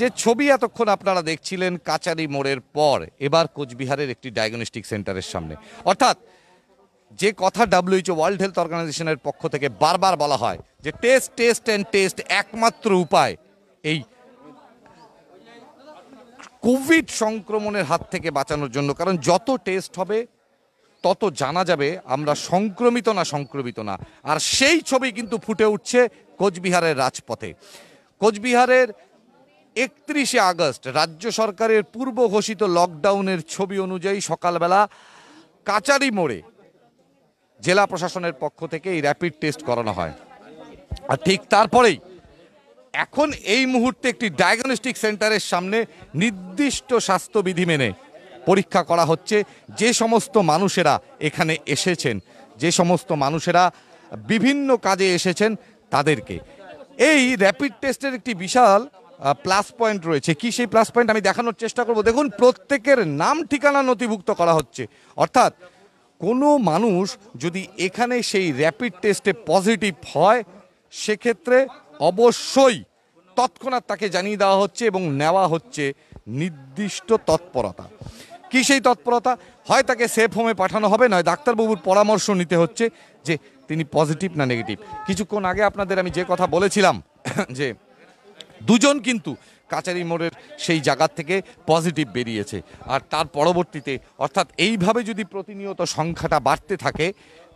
যে ছবি এতক্ষণ আপনারা দেখছিলেন কাচারি মোড়ের পর এবার কোচবিহারের একটি ডায়াগনস্টিক সেন্টারের সামনে অর্থাৎ যে কথা ডাব্লিউএইচও ওয়ার্ল্ড হেলথ অর্গানাইজেশনের পক্ষ থেকে বারবার বলা হয় যে টেস্ট টেস্ট অ্যান্ড টেস্ট একমাত্র উপায় এই কোভিড সংক্রমণের হাত থেকে বাঁচানোর জন্য কারণ যত টেস্ট হবে তত জানা যাবে আমরা সংক্রমিত না সংক্রমিত না আর সেই ছবি কিন্তু ফুটে উঠছে কোচবিহারের রাজপথে কোচবিহারের একত্রিশে আগস্ট রাজ্য সরকারের পূর্ব ঘোষিত লকডাউনের ছবি অনুযায়ী সকালবেলা কাচারি মোড়ে জেলা প্রশাসনের পক্ষ থেকে এই র্যাপিড টেস্ট করানো হয় আর ঠিক তারপরেই এখন এই মুহূর্তে একটি ডায়াগনস্টিক সেন্টারের সামনে নির্দিষ্ট স্বাস্থ্যবিধি মেনে পরীক্ষা করা হচ্ছে যে সমস্ত মানুষেরা এখানে এসেছেন যে সমস্ত মানুষেরা বিভিন্ন কাজে এসেছেন তাদেরকে এই র্যাপিড টেস্টের একটি বিশাল প্লাস পয়েন্ট রয়েছে কি সেই প্লাস পয়েন্ট আমি দেখানোর চেষ্টা করব দেখুন প্রত্যেকের নাম ঠিকানা নথিভুক্ত করা হচ্ছে অর্থাৎ কোনো মানুষ যদি এখানে সেই র্যাপিড টেস্টে পজিটিভ হয় সেক্ষেত্রে অবশ্যই তৎক্ষণাৎ তাকে জানিয়ে দেওয়া হচ্ছে এবং নেওয়া হচ্ছে নির্দিষ্ট তৎপরতা কি সেই তৎপরতা হয় তাকে সেফ হোমে পাঠানো হবে নয় ডাক্তারবাবুর পরামর্শ নিতে হচ্ছে যে তিনি পজিটিভ না নেগেটিভ কিছুক্ষণ আগে আপনাদের আমি যে কথা বলেছিলাম যে দুজন কিন্তু কাচারি মোড়ের সেই জায়গার থেকে পজিটিভ বেরিয়েছে আর তার পরবর্তীতে অর্থাৎ এইভাবে যদি প্রতিনিয়ত সংখ্যাটা বাড়তে থাকে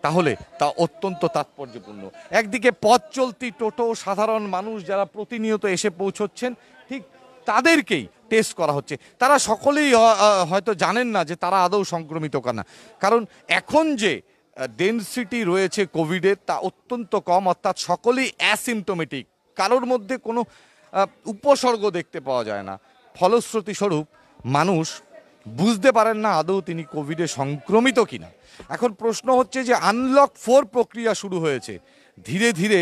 তাহলে তা অত্যন্ত তাৎপর্যপূর্ণ একদিকে পথ চলতি টোটো সাধারণ মানুষ যারা প্রতিনিয়ত এসে পৌঁছচ্ছেন ঠিক তাদেরকেই টেস্ট করা হচ্ছে তারা সকলেই হয়তো জানেন না যে তারা আদৌ সংক্রমিত কানা কারণ এখন যে ডেনসিটি রয়েছে কোভিডের তা অত্যন্ত কম অর্থাৎ সকলেই অ্যাসিমটোমেটিক কারোর মধ্যে কোনো উপসর্গ দেখতে পাওয়া যায় না ফলশ্রুতিস্বরূপ মানুষ বুঝতে পারেন না আদৌ তিনি কোভিডে সংক্রমিত কিনা এখন প্রশ্ন হচ্ছে যে আনলক ফোর প্রক্রিয়া শুরু হয়েছে ধীরে ধীরে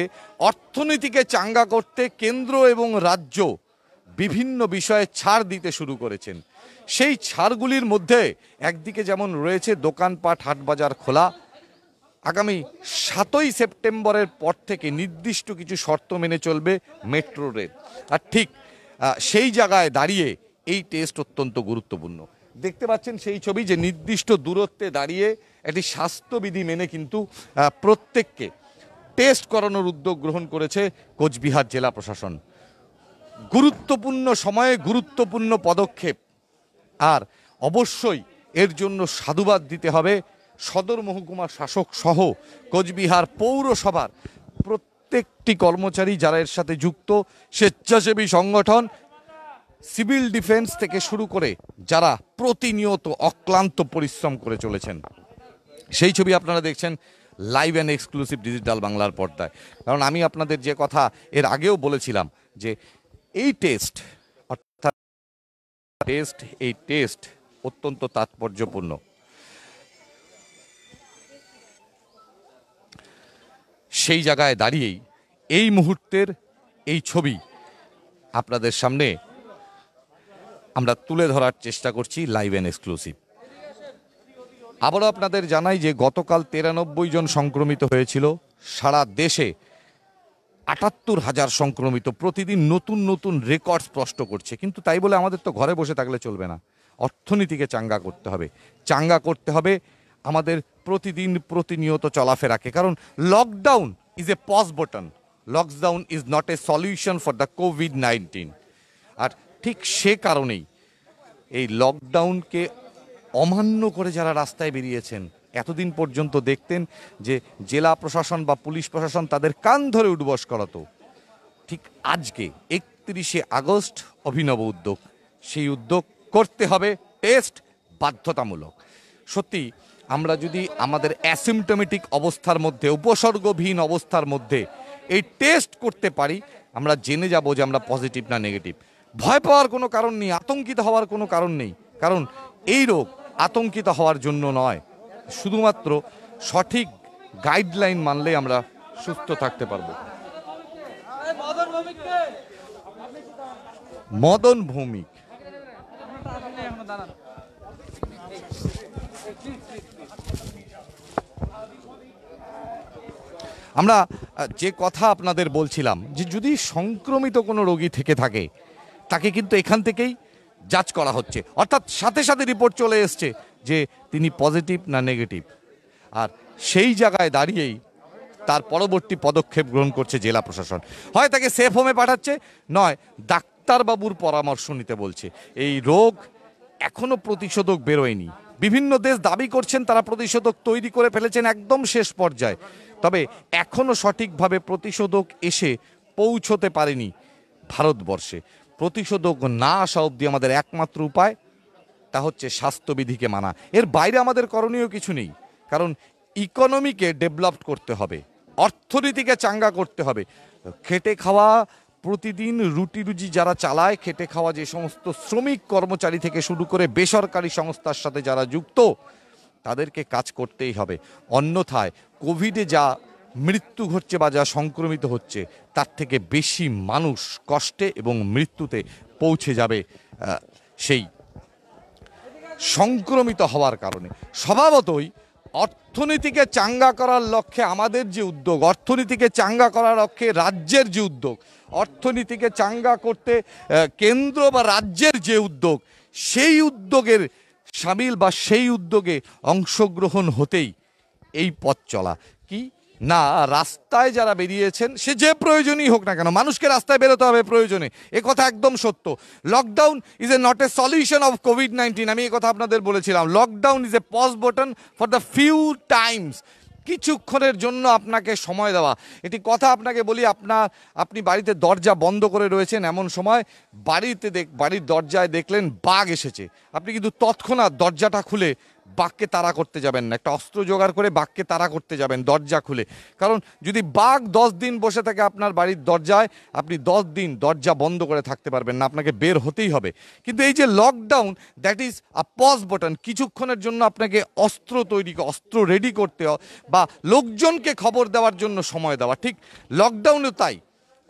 অর্থনীতিকে চাঙ্গা করতে কেন্দ্র এবং রাজ্য বিভিন্ন বিষয়ে ছাড় দিতে শুরু করেছেন সেই ছাড়গুলির মধ্যে একদিকে যেমন রয়েছে দোকানপাট হাটবাজার খোলা আগামী সাতই সেপ্টেম্বরের পর থেকে নির্দিষ্ট কিছু শর্ত মেনে চলবে মেট্রো রেল আর ঠিক সেই জায়গায় দাঁড়িয়ে এই টেস্ট অত্যন্ত গুরুত্বপূর্ণ দেখতে পাচ্ছেন সেই ছবি যে নির্দিষ্ট দূরত্বে দাঁড়িয়ে একটি স্বাস্থ্যবিধি মেনে কিন্তু প্রত্যেককে টেস্ট করানোর উদ্যোগ গ্রহণ করেছে কোচবিহার জেলা প্রশাসন গুরুত্বপূর্ণ সময়ে গুরুত্বপূর্ণ পদক্ষেপ আর অবশ্যই এর জন্য সাধুবাদ দিতে হবে সদর মহকুমার শাসক সহ কোচবিহার পৌরসভার প্রত্যেকটি কর্মচারী যারা এর সাথে যুক্ত স্বেচ্ছাসেবী সংগঠন সিভিল ডিফেন্স থেকে শুরু করে যারা প্রতিনিয়ত অক্লান্ত পরিশ্রম করে চলেছেন সেই ছবি আপনারা দেখছেন লাইভ অ্যান্ড এক্সক্লুসিভ ডিজিটাল বাংলার পর্দায় কারণ আমি আপনাদের যে কথা এর আগেও বলেছিলাম যে এই টেস্ট অর্থাৎ টেস্ট এই টেস্ট অত্যন্ত তাৎপর্যপূর্ণ সেই জায়গায় দাঁড়িয়েই এই মুহূর্তের এই ছবি আপনাদের সামনে আমরা তুলে ধরার চেষ্টা করছি লাইভ অ্যান্ড এক্সক্লুসিভ আবারও আপনাদের জানাই যে গতকাল তিরানব্বই জন সংক্রমিত হয়েছিল সারা দেশে আটাত্তর হাজার সংক্রমিত প্রতিদিন নতুন নতুন রেকর্ড স্পষ্ট করছে কিন্তু তাই বলে আমাদের তো ঘরে বসে থাকলে চলবে না অর্থনীতিকে চাঙ্গা করতে হবে চাঙ্গা করতে হবে আমাদের প্রতিদিন প্রতিনিয়ত চলাফেরাকে কারণ lockdown is a pause button lockdown is not a solution for the COVID nineteen আর ঠিক সে কারণেই এই লকডাউনকে অমান্য করে যারা রাস্তায় বেরিয়েছেন এতদিন পর্যন্ত দেখতেন যে জেলা প্রশাসন বা পুলিশ প্রশাসন তাদের কান ধরে উঠবস করাতো ঠিক আজকে একত্রিশে আগস্ট অভিনব উদ্যোগ সেই উদ্যোগ করতে হবে টেস্ট বাধ্যতামূলক সত্যি আমরা যদি আমাদের অ্যাসিমটোমেটিক অবস্থার মধ্যে উপসর্গবিহীন অবস্থার মধ্যে এই টেস্ট করতে পারি আমরা জেনে যাব যে আমরা পজিটিভ না নেগেটিভ ভয় পাওয়ার কোনো কারণ নেই আতঙ্কিত হওয়ার কোনো কারণ নেই কারণ এই রোগ আতঙ্কিত হওয়ার জন্য নয় শুধুমাত্র সঠিক গাইডলাইন মানলে আমরা সুস্থ থাকতে পারব মদন ভৌমিক আমরা যে কথা আপনাদের বলছিলাম যে যদি সংক্রমিত কোনো রোগী থেকে থাকে তাকে কিন্তু এখান থেকেই যাচ করা হচ্ছে অর্থাৎ সাথে সাথে রিপোর্ট চলে এসছে যে তিনি পজিটিভ না নেগেটিভ আর সেই জায়গায় দাঁড়িয়েই তার পরবর্তী পদক্ষেপ গ্রহণ করছে জেলা প্রশাসন হয় তাকে সেফ হোমে পাঠাচ্ছে নয় ডাক্তারবাবুর পরামর্শ নিতে বলছে এই রোগ এখনও প্রতিষেধক বেরোয়নি বিভিন্ন দেশ দাবি করছেন তারা প্রতিষেধক তৈরি করে ফেলেছেন একদম শেষ পর্যায়ে তবে এখনও সঠিকভাবে প্রতিষেধক এসে পৌঁছতে পারেনি ভারতবর্ষে প্রতিষেধক না আসা অবধি আমাদের একমাত্র উপায় তা হচ্ছে স্বাস্থ্যবিধিকে মানা এর বাইরে আমাদের করণীয় কিছু নেই কারণ ইকোনমিকে ডেভেলপড করতে হবে অর্থনীতিকে চাঙ্গা করতে হবে খেটে খাওয়া প্রতিদিন রুটি রুজি যারা চালায় খেটে খাওয়া যে সমস্ত শ্রমিক কর্মচারী থেকে শুরু করে বেসরকারি সংস্থার সাথে যারা যুক্ত তাদেরকে কাজ করতেই হবে অন্যথায় কোভিডে যা মৃত্যু ঘটছে বা যা সংক্রমিত হচ্ছে তার থেকে বেশি মানুষ কষ্টে এবং মৃত্যুতে পৌঁছে যাবে সেই সংক্রমিত হওয়ার কারণে স্বভাবতই অর্থনীতিকে চাঙ্গা করার লক্ষ্যে আমাদের যে উদ্যোগ অর্থনীতিকে চাঙ্গা করার লক্ষ্যে রাজ্যের যে উদ্যোগ অর্থনীতিকে চাঙ্গা করতে কেন্দ্র বা রাজ্যের যে উদ্যোগ সেই উদ্যোগের সামিল বা সেই উদ্যোগে অংশগ্রহণ হতেই এই পথ চলা কি না রাস্তায় যারা বেরিয়েছেন সে যে প্রয়োজনই হোক না কেন মানুষকে রাস্তায় বেরোতে হবে প্রয়োজনে এ কথা একদম সত্য lockdown is a not a solution of COVID nineteen আমি এ কথা আপনাদের বলেছিলাম lockdown is a pause button for the few times কিছুক্ষণের জন্য আপনাকে সময় দেওয়া এটি কথা আপনাকে বলি আপনার আপনি বাড়িতে দরজা বন্ধ করে রয়েছেন এমন সময় বাড়িতে দেখ বাড়ির দরজায় দেখলেন বাঘ এসেছে আপনি কিন্তু তৎক্ষণাৎ দরজাটা খুলে বাঘকে তাড়া করতে যাবেন না একটা অস্ত্র জোগাড় করে বাঘকে তারা করতে যাবেন দরজা খুলে কারণ যদি বাঘ দশ দিন বসে থাকে আপনার বাড়ির দরজায় আপনি দশ দিন দরজা বন্ধ করে থাকতে পারবেন না আপনাকে বের হতেই হবে কিন্তু এই যে lockdown that is a pause button কিছুক্ষণের জন্য আপনাকে অস্ত্র তৈরি অস্ত্র রেডি করতে বা লোকজনকে খবর দেওয়ার জন্য সময় দেওয়া ঠিক লকডাউনও তাই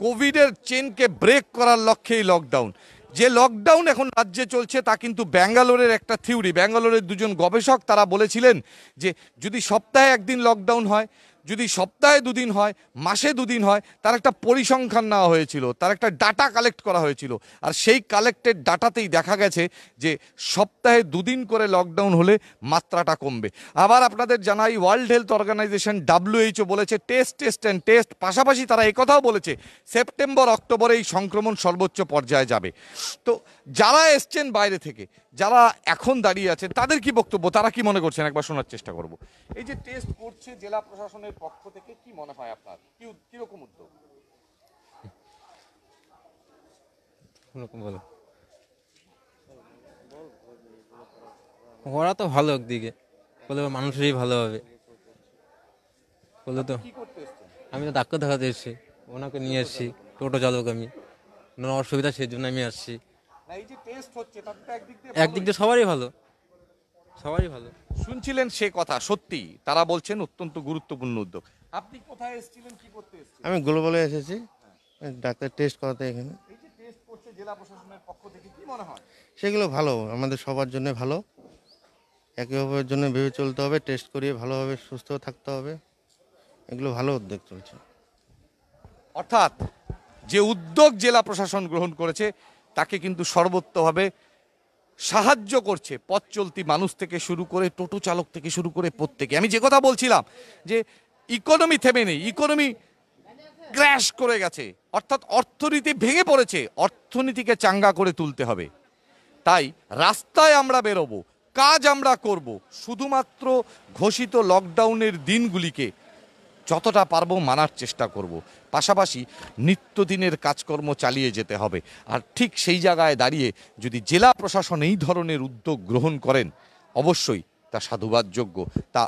কোভিডের চেনকে ব্রেক করার লক্ষ্যেই লকডাউন যে লকডাউন এখন রাজ্যে চলছে তা কিন্তু ব্যাঙ্গালোরের একটা থিওরি ব্যাঙ্গালোরের দুজন গবেষক তারা বলেছিলেন যে যদি সপ্তাহে একদিন লকডাউন হয় যদি সপ্তাহে দুদিন হয় মাসে দুদিন হয় তার একটা পরিসংখ্যান নেওয়া হয়েছিল তার একটা ডাটা কালেক্ট করা হয়েছিল আর সেই কালেক্টেড ডাটাতেই দেখা গেছে যে সপ্তাহে দুদিন করে লকডাউন হলে মাত্রাটা কমবে আবার আপনাদের জানাই ওয়ার্ল্ড হেলথ অর্গানাইজেশন ডাব্লিউএইচও বলেছে টেস্ট টেস্ট অ্যান্ড টেস্ট পাশাপাশি তারা একথাও বলেছে সেপ্টেম্বর অক্টোবরে এই সংক্রমণ সর্বোচ্চ পর্যায়ে যাবে তো যারা এসছেন বাইরে থেকে যারা এখন দাঁড়িয়ে আছেন তাদের কি বক্তব্য তারা কি মনে করছেন একবার শোনার চেষ্টা করব এই যে টেস্ট করছে জেলা প্রশাসনের পক্ষ থেকে কি মনে হয় আপনার কি কিরকম উদ্যোগ বলো ওরা তো ভালো একদিকে বলে মানুষেরই ভালো হবে বলে তো আমি তো ডাক্তার দেখাতে এসেছি ওনাকে নিয়ে আসছি টোটো চালক আমি ওনার অসুবিধা সেই জন্য আমি আসছি একদিক দিয়ে সবারই ভালো সবারই ভালো শুনছিলেন সে কথা সত্যি তারা বলছেন অত্যন্ত গুরুত্বপূর্ণ উদ্যোগ আপনি কোথায় এসেছিলেন কি করতে এসেছিলেন আমি গ্লোবালে এসেছি ডাক্তার টেস্ট করাতে এখানে এই যে টেস্ট করছে জেলা প্রশাসনের পক্ষ থেকে কি মনে হয় সেগুলো ভালো আমাদের সবার জন্য ভালো একে অপরের জন্য ভেবে চলতে হবে টেস্ট করিয়ে ভালোভাবে সুস্থ থাকতে হবে এগুলো ভালো উদ্যোগ চলছে অর্থাৎ যে উদ্যোগ জেলা প্রশাসন গ্রহণ করেছে তাকে কিন্তু সর্বোত্তভাবে সাহায্য করছে পথ চলতি মানুষ থেকে শুরু করে টোটো চালক থেকে শুরু করে প্রত্যেকে আমি যে কথা বলছিলাম যে ইকোনমি থেমে নেই ইকোনমি ক্র্যাশ করে গেছে অর্থাৎ অর্থনীতি ভেঙে পড়েছে অর্থনীতিকে চাঙ্গা করে তুলতে হবে তাই রাস্তায় আমরা বেরোবো কাজ আমরা করব শুধুমাত্র ঘোষিত লকডাউনের দিনগুলিকে যতটা পারবো মানার চেষ্টা করব পাশাপাশি নিত্যদিনের কাজকর্ম চালিয়ে যেতে হবে আর ঠিক সেই জায়গায় দাঁড়িয়ে যদি জেলা প্রশাসন এই ধরনের উদ্যোগ গ্রহণ করেন অবশ্যই তা সাধুবাদযোগ্য তা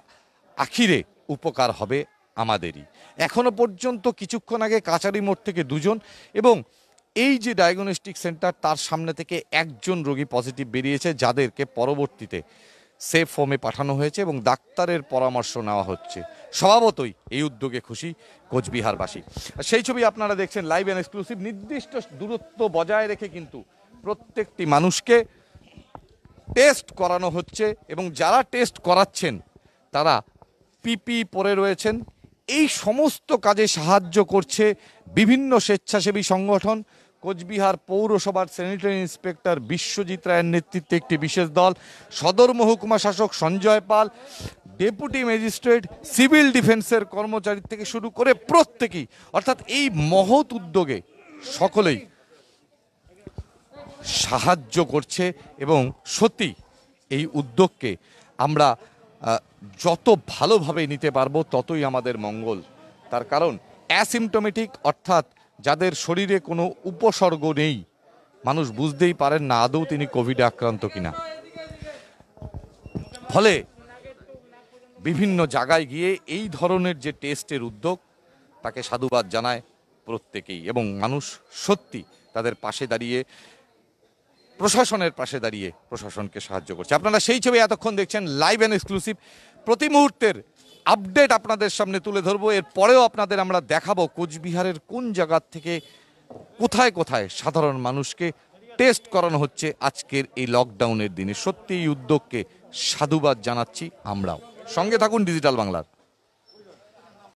আখিরে উপকার হবে আমাদেরই এখনও পর্যন্ত কিছুক্ষণ আগে কাচারি মোড় থেকে দুজন এবং এই যে ডায়াগনস্টিক সেন্টার তার সামনে থেকে একজন রোগী পজিটিভ বেরিয়েছে যাদেরকে পরবর্তীতে সেফ হোমে পাঠানো হয়েছে এবং ডাক্তারের পরামর্শ নেওয়া হচ্ছে স্বভাবতই এই উদ্যোগে খুশি কোচবিহারবাসী সেই ছবি আপনারা দেখছেন লাইভ অ্যান্ড এক্সক্লুসিভ নির্দিষ্ট দূরত্ব বজায় রেখে কিন্তু প্রত্যেকটি মানুষকে টেস্ট করানো হচ্ছে এবং যারা টেস্ট করাচ্ছেন তারা পিপি পরে রয়েছেন এই সমস্ত কাজে সাহায্য করছে বিভিন্ন স্বেচ্ছাসেবী সংগঠন কোচবিহার পৌরসভার স্যানিটারি ইন্সপেক্টর বিশ্বজিৎ রায়ের নেতৃত্বে একটি বিশেষ দল সদর মহকুমা শাসক Sanjay Pal deputy magistrate civil ডিফেন্সের কর্মচারী থেকে শুরু করে প্রত্যেকেই অর্থাৎ এই মহৎ উদ্যোগে সকলেই সাহায্য করছে এবং সত্যি এই উদ্যোগকে আমরা যত ভালোভাবে নিতে পারবো ততই আমাদের মঙ্গল তার কারণ অ্যাসিমটোমেটিক অর্থাৎ যাদের শরীরে কোনো উপসর্গ নেই মানুষ বুঝতেই পারেন না আদৌ তিনি কোভিডে আক্রান্ত কিনা ফলে বিভিন্ন জায়গায় গিয়ে এই ধরনের যে টেস্টের উদ্যোগ তাকে সাধুবাদ জানায় প্রত্যেকেই এবং মানুষ সত্যি তাদের পাশে দাঁড়িয়ে প্রশাসনের পাশে দাঁড়িয়ে প্রশাসনকে সাহায্য করছে আপনারা সেই ছবি এতক্ষণ দেখছেন লাইভ অ্যান্ড এক্সক্লুসিভ প্রতি মুহূর্তের আপডেট আপনাদের সামনে তুলে ধরবো এরপরেও আপনাদের আমরা দেখাবো কোচবিহারের কোন জায়গার থেকে কোথায় কোথায় সাধারণ মানুষকে টেস্ট করানো হচ্ছে আজকের এই লকডাউনের দিনে সত্যি এই উদ্যোগকে সাধুবাদ জানাচ্ছি আমরাও সঙ্গে থাকুন ডিজিটাল বাংলার